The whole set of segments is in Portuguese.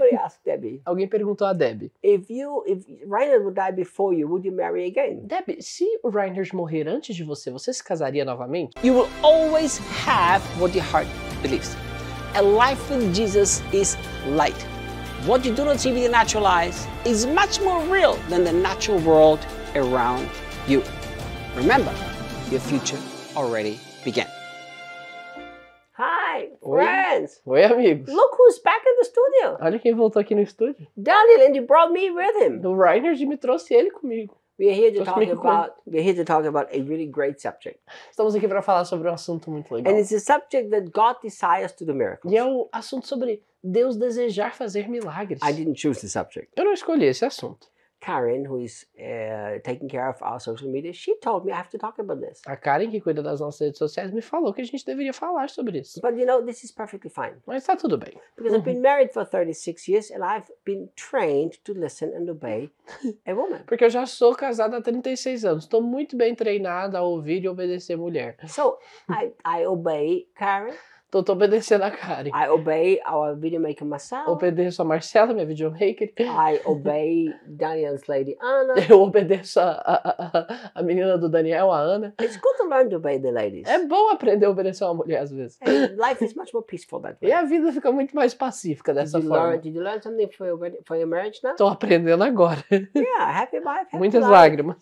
Somebody asked Debbie. Alguém perguntou a Debbie. If you, if Reinhard would die before you, would you marry again? Debbie, se o Reinhard morrer antes de você, você se casaria novamente? You will always have what your heart believes. A life with Jesus is light. What you do not see with your natural eyes is much more real than the natural world around you. Remember, your future already began. Oi. Friends. Oi, amigos. Look who's back in the studio. Olha quem voltou aqui no estúdio. Daniel, and he brought me with him. O Reiner me trouxe ele comigo. here to talk about here to talk about a really great subject. Estamos aqui para falar sobre um assunto muito legal. And it's a subject that God desires to do miracles. E é um assunto sobre Deus desejar fazer milagres. I didn't choose the subject. Eu não escolhi esse assunto. Karen, who is uh, eh, taking care of our social media, she told me I have to talk about this. A Karen, que cuida das nossas redes sociais, me falou que a gente deveria falar sobre isso. But you know, this is perfectly fine. Mas está tudo bem. Because uhum. I've been married for 36 years and I've been trained to listen and obey a woman. Porque eu já sou casada há 36 anos. Estou muito bem treinada a ouvir e obedecer mulher. So, I, I obey Karen. Então tô obedecendo a Karen. I obey our videomaker Marcelo. Obedeço a Marcela, minha videomaker. I obey Daniel's lady Anna. Eu obedeço a, a, a, a menina do Daniel, a Ana. It's good to learn to obey the ladies. É bom aprender a obedecer uma mulher às vezes. And life is much more peaceful that way. E a vida fica muito mais pacífica dessa did forma. Learn, did you learn something for your, for your marriage now? Tô aprendendo agora. Yeah, happy life, happy Muitas life. lágrimas.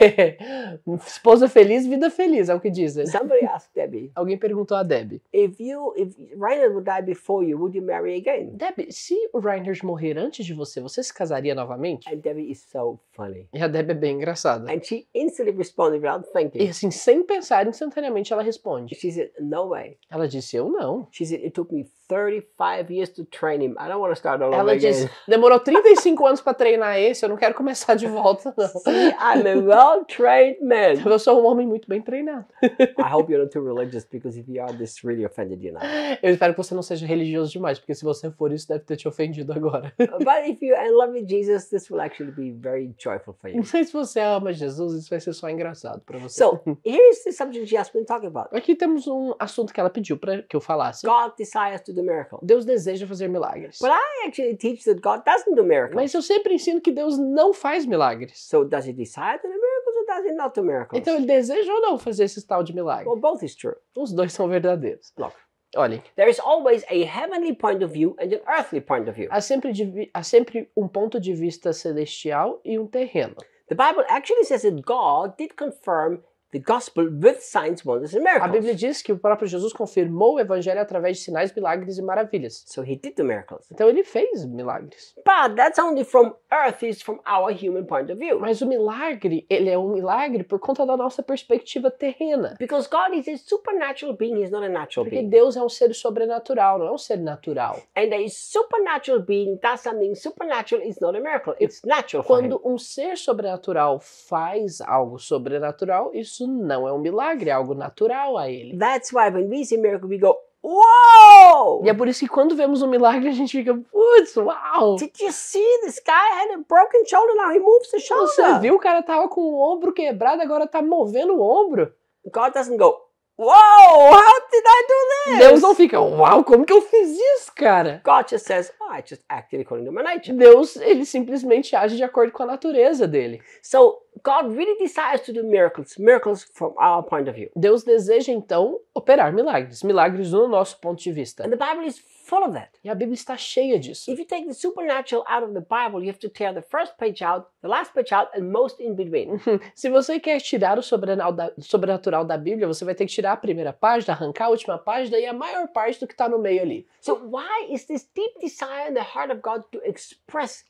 é. Esposa feliz, vida feliz, é o que dizem. Somebody asked Debbie. Alguém perguntou perguntou a Deb. If you, if Reinhard would die before you, would you marry again? Deb, se o Reinhard morrer antes de você, você se casaria novamente? And Debbie is so funny. E a Deb é bem engraçada. And she instantly responded without thinking. E assim, sem pensar, instantaneamente ela responde. She said, no way. Ela disse, eu não. She said, it took me 35 years to train him. I don't want to start all Ela disse, demorou 35 anos para treinar esse, eu não quero começar de volta, não. See, I'm a well-trained man. Eu sou um homem muito bem treinado. I hope you're not too religious, because if you are, this really offended you now. Eu espero que você não seja religioso demais, porque se você for, isso deve ter te ofendido agora. But if you love Jesus, this will actually be very joyful for you. Mas se você ama Jesus, isso vai ser só engraçado para você. So, here's the subject she asked me to talk about. Aqui temos um assunto que ela pediu para que eu falasse. God desires to do do miracle. Deus deseja fazer milagres. But I actually teach that God doesn't do miracles. Mas eu sempre ensino que Deus não faz milagres. So does he decide to miracles or does he not do miracles? Então ele deseja ou não fazer esse tal de milagre? Well, both is true. Os dois são verdadeiros. Look. Olhem. There is always a heavenly point of view and an earthly point of view. Há sempre, há sempre um ponto de vista celestial e um terreno. The Bible actually says that God did confirm The gospel with signs, wonders and miracles. A Bíblia diz que o próprio Jesus confirmou o evangelho através de sinais, milagres e maravilhas. So he did the miracles. Então ele fez milagres. But that's only from earth is from our human point of view. Mas o milagre, ele é um milagre por conta da nossa perspectiva terrena. Because God is a supernatural being, he's not a natural Porque being. Porque Deus é um ser sobrenatural, não é um ser natural. And a supernatural being does something supernatural is not a miracle. It's natural. Quando um ser sobrenatural faz algo sobrenatural, isso isso não é um milagre, é algo natural a ele. That's why when we see miracle we go Uou! E é por isso que quando vemos um milagre a gente fica, putz, uau! Did you see this guy had a broken shoulder now he moves the shoulder? Você viu o cara tava com o ombro quebrado agora tá movendo o ombro? God doesn't go Uou, how did I do this? Deus não fica, uau, como que eu fiz isso, cara? God just says, oh, I just acted according to my nature. Deus, ele simplesmente age de acordo com a natureza dele. So, God really desires to do miracles, miracles from our point of view. Deus deseja então operar milagres, milagres do nosso ponto de vista. And the Bible is full of that. E a Bíblia está cheia disso. If you take the supernatural out of the Bible, you have to tear the first page out The last patch out and most in between. Se você quer tirar o sobrenatural da Bíblia, você vai ter que tirar a primeira página, arrancar a última página e a maior parte do que está no meio ali. So why is this deep desire in the heart of God to express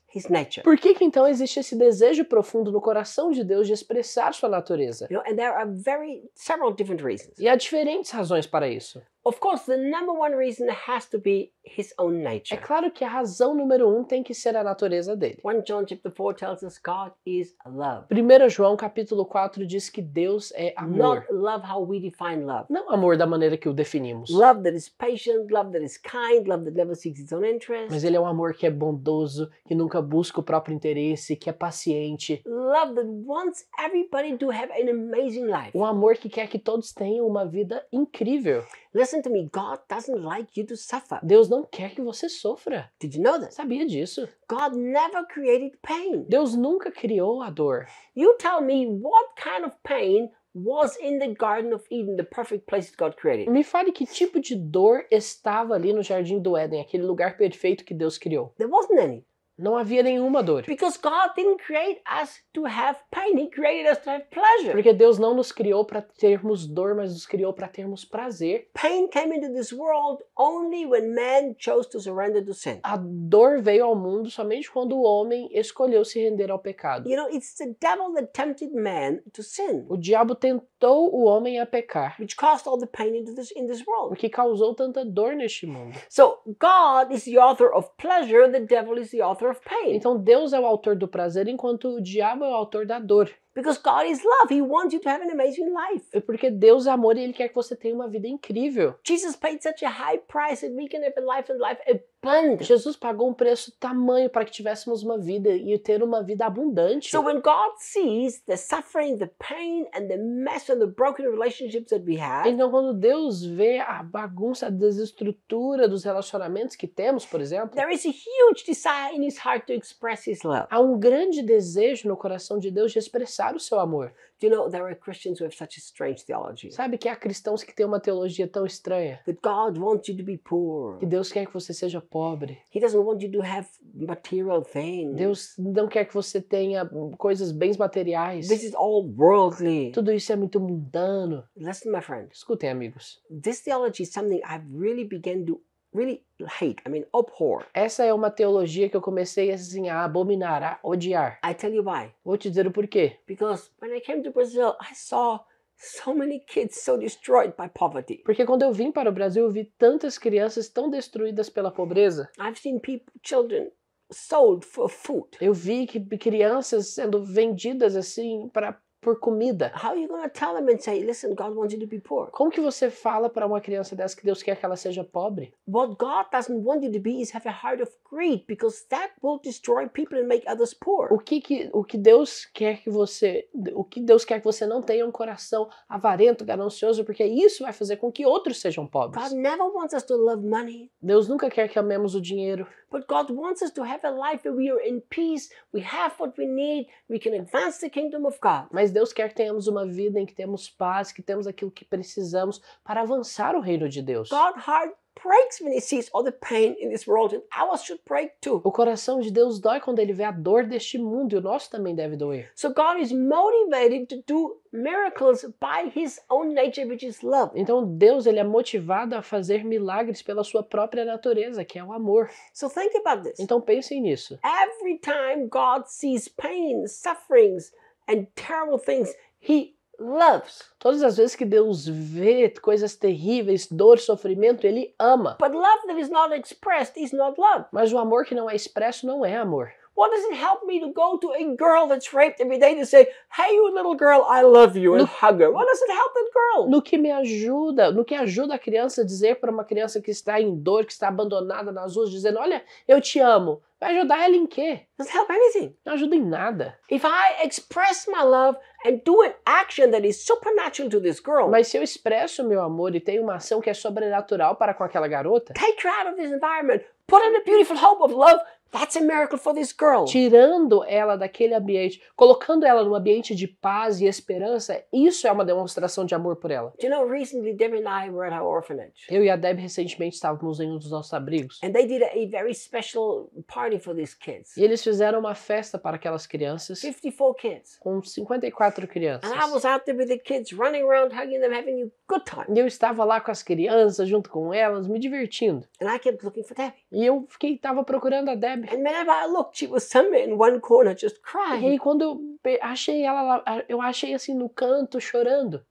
por que, que então existe esse desejo profundo no coração de Deus de expressar sua natureza? You know, and there are very several different reasons. E há diferentes razões para isso. Of course, the number one reason has to be his own é nature. É claro que a razão número um tem que ser a natureza dele. 1 John chapter 4 tells us God is love. 1 João capítulo 4 diz que Deus é amor. Not love how we define love. Não amor da maneira que o definimos. Love that is patient, love that is kind, love that never seeks its own interest. Mas ele é um amor que é bondoso, que nunca busca o próprio interesse, que é paciente. Love that wants everybody to have an amazing life. Um amor que quer que todos tenham uma vida incrível. Listen to me, God doesn't like you to suffer. Deus não quer que você sofra. Did you know that? Sabia disso? God never created pain. Deus nunca criou a dor. You tell me what kind of pain was in the Garden of Eden, the perfect place God created. Me fale que tipo de dor estava ali no Jardim do Éden, aquele lugar perfeito que Deus criou. There wasn't any. Não havia nenhuma dor. Because God didn't create us to have pain, he created us to have pleasure. Porque Deus não nos criou para termos dor, mas nos criou para termos prazer. Pain came into this world only when man chose to surrender to sin. A dor veio ao mundo somente quando o homem escolheu se render ao pecado. You know, it's the devil that tempted man to sin. O diabo tentou o homem a pecar. Which caused all the pain into this in this world. O que causou tanta dor neste mundo. So God is the author of pleasure, the devil is the author of pain. Então Deus é o autor do prazer, enquanto o diabo é o autor da dor. Because God is love. He wants you to have an amazing life. É porque Deus é amor e ele quer que você tenha uma vida incrível. Jesus paid such a high price that we can have a life and life abundant. Jesus pagou um preço tamanho para que tivéssemos uma vida e ter uma vida abundante. So when God sees the suffering, the pain and the mess and the broken relationships that we have. Então quando Deus vê a bagunça, a desestrutura dos relacionamentos que temos, por exemplo, there is a huge desire in his heart to express his love. Há um grande desejo no coração de Deus de expressar expressar o seu amor. you know there are Christians who have such a strange theology? Sabe que há cristãos que têm uma teologia tão estranha. That God wants you to be poor. Que Deus quer que você seja pobre. He doesn't want you to have material things. Deus não quer que você tenha coisas bens materiais. This is all worldly. Tudo isso é muito mundano. Listen, my friend. Escutem, amigos. This theology is something I've really began to really hate, I mean abhor. Essa é uma teologia que eu comecei assim a abominar, a odiar. I tell you why. Vou te dizer o porquê. Because when I came to Brazil, I saw so many kids so destroyed by poverty. Porque quando eu vim para o Brasil, eu vi tantas crianças tão destruídas pela pobreza. I've seen people, children sold for food. Eu vi que crianças sendo vendidas assim para por comida. How are you gonna tell them and say, listen, God wants you to be poor? Como que você fala para uma criança dessa que Deus quer que ela seja pobre? What God doesn't want you to be is have a heart of greed, because that will destroy people and make others poor. O que que o que Deus quer que você, o que Deus quer que você não tenha um coração avarento, ganancioso, porque isso vai fazer com que outros sejam pobres. God never wants us to love money. Deus nunca quer que amemos o dinheiro. But God wants us to have a life where we are in peace, we have what we need, we can advance the kingdom of God. Mas Deus quer que tenhamos uma vida em que temos paz, que temos aquilo que precisamos para avançar o reino de Deus. God heart breaks when he sees all the pain in this world and ours should break too. O coração de Deus dói quando ele vê a dor deste mundo e o nosso também deve doer. So God is motivated to do miracles by his own nature which is love. Então Deus ele é motivado a fazer milagres pela sua própria natureza, que é o amor. So think about this. Então pensem nisso. Every time God sees pain, sufferings, and terrible things he loves. Todas as vezes que Deus vê coisas terríveis, dor, sofrimento, ele ama. But love that is not expressed is not love. Mas o amor que não é expresso não é amor. What does it help me to go to a girl that's raped every day to say, hey, you little girl, I love you, and no, hug her? What does it help that girl? No que me ajuda, no que ajuda a criança a dizer para uma criança que está em dor, que está abandonada nas ruas, dizendo, olha, eu te amo. Vai ajudar ela em quê? Doesn't help anything. Não ajuda em nada. If I express my love and do an action that is supernatural to this girl. Mas se eu expresso meu amor e tenho uma ação que é sobrenatural para com aquela garota. Take her out of this environment. Put in a beautiful hope of love That's a miracle for this girl. Tirando ela daquele ambiente, colocando ela num ambiente de paz e esperança, isso é uma demonstração de amor por ela. you know, recently Deb and I were at our orphanage. Eu e a Deb recentemente estávamos em um dos nossos abrigos. And they did a very special party for these kids. E eles fizeram uma festa para aquelas crianças. 54 kids. Com 54 crianças. And I was out there with the kids running around hugging them having a good time. E eu estava lá com as crianças junto com elas, me divertindo. And I kept looking for Debbie. E eu fiquei estava procurando a Deb And whenever é look she was somewhere in one corner just crying. E aí quando eu achei ela, eu achei assim no canto chorando.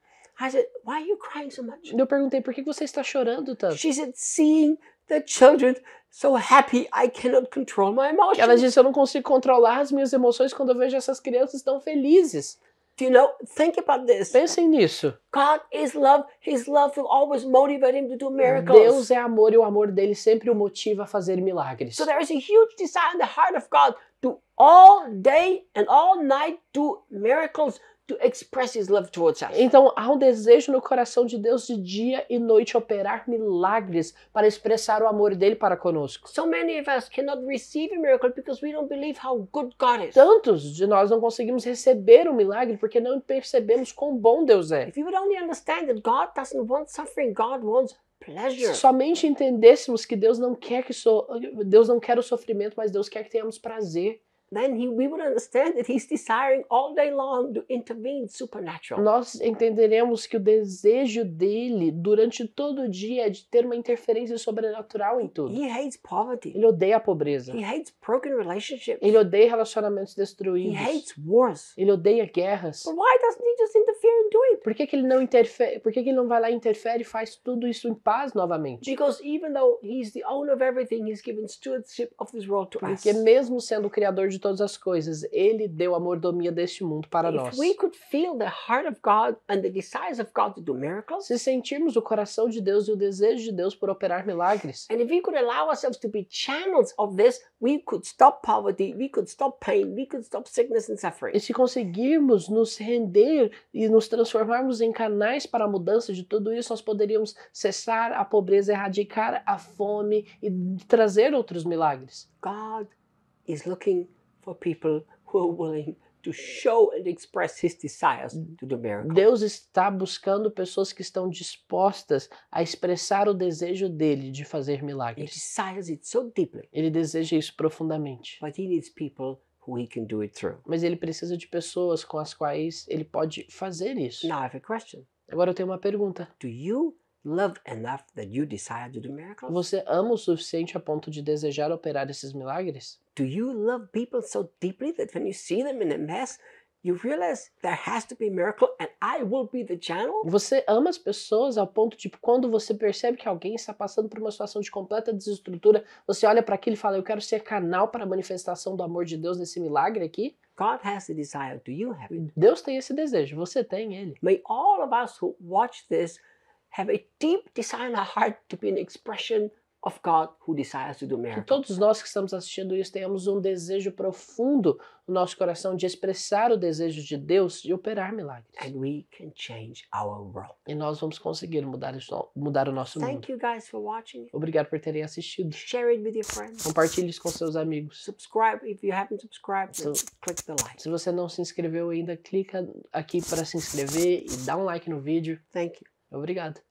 I said, why are you crying so much? Eu perguntei por que você está chorando tanto. She said, seeing the children so happy, I cannot control my emotions. Ela disse, eu não consigo controlar as minhas emoções quando eu vejo essas crianças tão felizes. Do you know? Think about this. Pensem nisso. God is love. His love will always motivate him to do miracles. Deus é amor e o amor dele sempre o motiva a fazer milagres. So there is a huge desire in the heart of God to all day and all night do miracles to express his love towards us. Então há um desejo no coração de Deus de dia e noite operar milagres para expressar o amor dele para conosco. So many of us cannot receive a miracle because we don't believe how good God is. Tantos de nós não conseguimos receber um milagre porque não percebemos quão bom Deus é. If you would only understand that God doesn't want suffering, God wants Pleasure. Somente entendêssemos que Deus não quer que so... Deus não quer o sofrimento, mas Deus quer que tenhamos prazer then he, we would understand that he's desiring all day long to intervene supernatural. Nós entenderemos que o desejo dele durante todo o dia é de ter uma interferência sobrenatural em tudo. He hates poverty. Ele odeia a pobreza. He hates broken relationships. Ele odeia relacionamentos destruídos. He hates wars. Ele odeia guerras. But why doesn't he just interfere and do it? Por que, que ele não interfere? Por que, que ele não vai lá e interfere e faz tudo isso em paz novamente? Because even though he's the owner of everything, he's given stewardship of this world to Porque us. Porque mesmo sendo o criador de todas as coisas. Ele deu a mordomia deste mundo para nós. Se sentirmos o coração de Deus e o desejo de Deus por operar milagres. And if we could allow ourselves to be channels of this, we could stop poverty, we could stop pain, we could stop sickness and suffering. E se conseguirmos nos render e nos transformarmos em canais para a mudança de tudo isso, nós poderíamos cessar a pobreza, erradicar a fome e trazer outros milagres. God is looking for people who are willing to show and express his desires to the miracle. Deus está buscando pessoas que estão dispostas a expressar o desejo dele de fazer milagres. He desires it so deeply. Ele deseja isso profundamente. But he needs people who he can do it through. Mas ele precisa de pessoas com as quais ele pode fazer isso. Now I have a question. Agora eu tenho uma pergunta. Do you love enough that you desire to do miracles? Você ama o suficiente a ponto de desejar operar esses milagres? Do you love people so deeply that when you see them in a mess, you realize there has to be a miracle and I will be the channel? Você ama as pessoas ao ponto de tipo, quando você percebe que alguém está passando por uma situação de completa desestrutura, você olha para aquilo e fala: "Eu quero ser canal para a manifestação do amor de Deus nesse milagre aqui"? God has the desire, do you have it? Deus tem esse desejo, você tem ele. May all of us who watch this have a deep desire in our heart to be an expression of God who desires to do miracles. Que todos nós que estamos assistindo isso tenhamos um desejo profundo no nosso coração de expressar o desejo de Deus de operar milagres. And we can change our world. E nós vamos conseguir mudar, isso, mudar o nosso Thank mundo. Thank you guys for watching. Obrigado por terem assistido. Share it with your friends. Compartilhe isso com seus amigos. Subscribe if you haven't subscribed. So, click the like. Se você não se inscreveu ainda, clica aqui para se inscrever e dá um like no vídeo. Thank you. Obrigado.